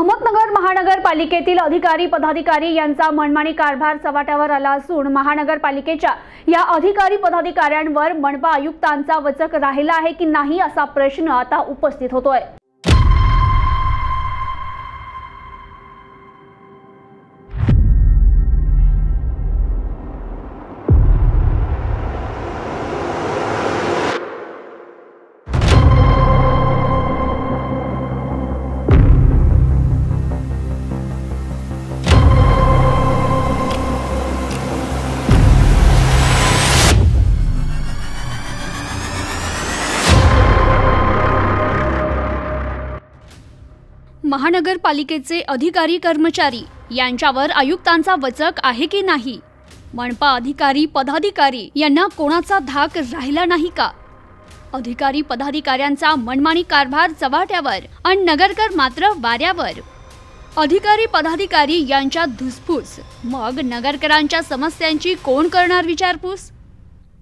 अहमदनगर महानगरपालिकेतील अधिकारी पदाधिकारी यांचा मनमानी कारभार चव्हाट्यावर आला असून महानगरपालिकेच्या या अधिकारी पदाधिकाऱ्यांवर मनपा आयुक्तांचा वचक राहिला आहे की नाही असा प्रश्न आता उपस्थित होतोय महानगरपालिकेचे अधिकारी कर्मचारी यांच्यावर आयुक्तांचा वचक आहे की नाही मनपा अधिकारी पदाधिकारी यांना कोणाचा धाक राहिला नाही का अधिकारी पदाधिकाऱ्यांचा मनमानी कारभार चव्हाट्यावर आणि नगरकर मात्र वाऱ्यावर अधिकारी पदाधिकारी यांच्या धुसफूस मग नगरकरांच्या समस्यांची कोण करणार विचारपूस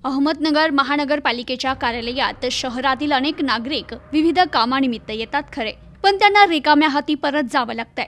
अहमदनगर महानगरपालिकेच्या कार्यालयात शहरातील अनेक नागरिक विविध कामानिमित्त येतात खरे पण त्यांना रिकाम्या हाती परत जावं लागतंय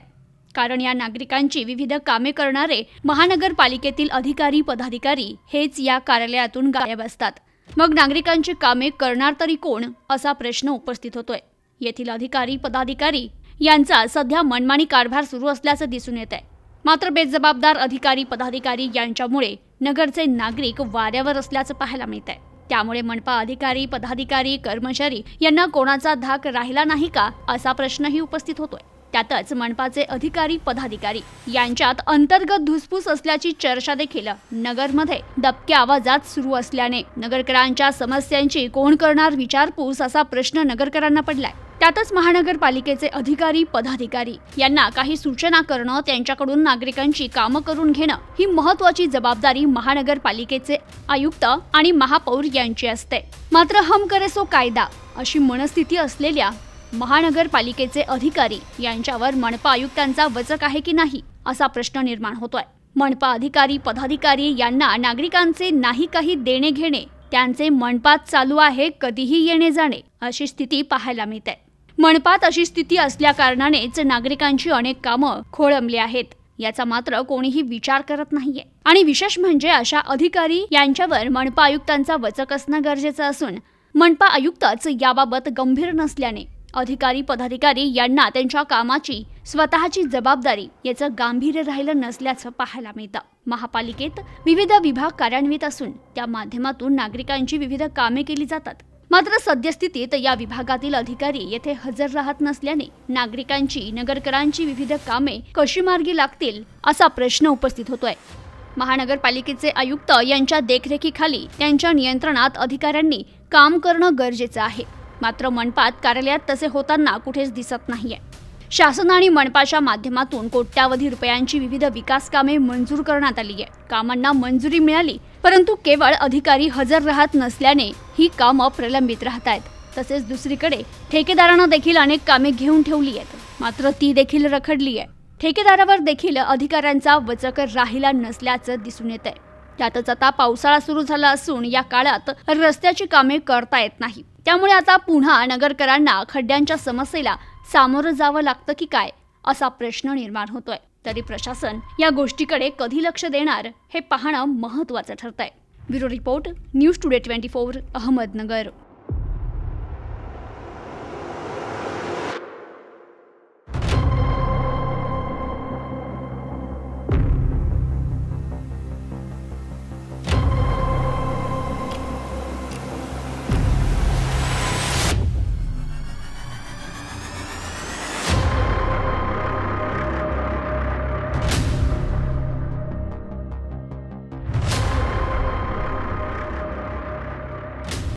कारण या नागरिकांची विविध कामे करणारे महानगरपालिकेतील अधिकारी पदाधिकारी हेच या कार्यालयातून गायब असतात मग नागरिकांची कामे करणार तरी कोण असा प्रश्न उपस्थित होतोय येथील अधिकारी पदाधिकारी यांचा सध्या मनमानी कारभार सुरू असल्याचं दिसून येत आहे मात्र बेजबाबदार अधिकारी पदाधिकारी यांच्यामुळे नगरचे नागरिक वाऱ्यावर असल्याचं पाहायला मिळत आहे त्यामुळे मनपा अधिकारी पदाधिकारी कर्मचारी यांना कोणाचा धाक राहिला नाही का असा प्रश्नही उपस्थित होतोय त्यातच मनपाचे अधिकारी पदाधिकारी यांच्यात अंतर्गत धुसफूस असल्याची चर्चा देखील नगरमध्ये दबक्या आवाजात सुरू असल्याने नगरकरांच्या समस्यांची कोण करणार विचारपूस असा प्रश्न नगरकरांना पडलाय त्यातच महानगरपालिकेचे अधिकारी पदाधिकारी यांना काही सूचना करणं त्यांच्याकडून नागरिकांची कामं करून घेणं ही महत्वाची जबाबदारी महानगरपालिकेचे आयुक्त आणि महापौर यांची असते मात्र हम करेसो कायदा अशी मनस्थिती असलेल्या महानगरपालिकेचे अधिकारी यांच्यावर मनपा आयुक्तांचा वचक आहे की नाही असा प्रश्न निर्माण होतोय मनपा अधिकारी पदाधिकारी यांना नागरिकांचे नाही काही देणे घेणे त्यांचे मनपात चालू आहे कधीही येणे जाणे अशी स्थिती पाहायला मिळते मनपात अशी स्थिती असल्या कारणानेच नागरिकांची अनेक कामं खोळंबली आहेत याचा मात्र कोणीही विचार करत नाहीये आणि विशेष म्हणजे अशा अधिकारी यांच्यावर मनपा आयुक्तांचा वचक असणं गरजेचं असून मनपा आयुक्तच याबाबत गंभीर नसल्याने अधिकारी पदाधिकारी यांना त्यांच्या कामाची स्वतःची जबाबदारी याचं गांभीर्य राहिलं नसल्याचं पाहायला मिळतं महापालिकेत विविध विभाग कार्यान्वित असून त्या माध्यमातून नागरिकांची विविध कामे केली जातात मात्र सद्यस्थितीत या विभागातील अधिकारी येथे हजर राहत नसल्याने नागरिकांची नगरकरांची विविध कामे कशी मार्गी लागतील असा प्रश्न उपस्थित होतोय महानगरपालिकेचे आयुक्त यांच्या देखरेखीखाली त्यांच्या नियंत्रणात अधिकाऱ्यांनी काम करणं गरजेचं आहे मात्र मनपात कार्यालयात तसे होताना कुठेच दिसत नाहीये शासन आणि मनपाच्या माध्यमातून कोट्यावधी रुपयांची विविध विकास कामे मंजूर करण्यात आली आहे कामांना मंजुरी मिळाली परंतु केवळ अधिकारी हजर राहत नसल्याने ही कामं प्रलंबित राहत आहेत तसेच दुसरीकडे ठेकेदारांना देखील अनेक कामे घेऊन ठेवली आहेत मात्र ती देखील रखडली आहे ठेकेदारावर देखील अधिकाऱ्यांचा वचकर राहिला नसल्याचं दिसून येत आहे त्यातच आता पावसाळा सुरू झाला असून या काळात रस्त्याची कामे करता येत नाही त्यामुळे आता पुन्हा नगरकरांना खड्ड्यांच्या समस्येला सामोरं जावं लागतं की काय असा प्रश्न निर्माण होतोय तरी प्रशासन या गोष्टीकडे कधी लक्ष देणार हे पाहणं महत्वाचं ठरतंय bureau report news today twenty four Ahmednagar